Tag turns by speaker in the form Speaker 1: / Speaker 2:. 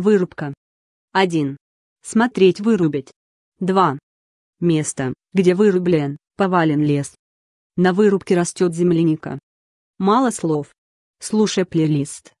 Speaker 1: Вырубка. 1. Смотреть вырубить. 2. Место, где вырублен, повален лес. На вырубке растет земляника. Мало слов. Слушай плейлист.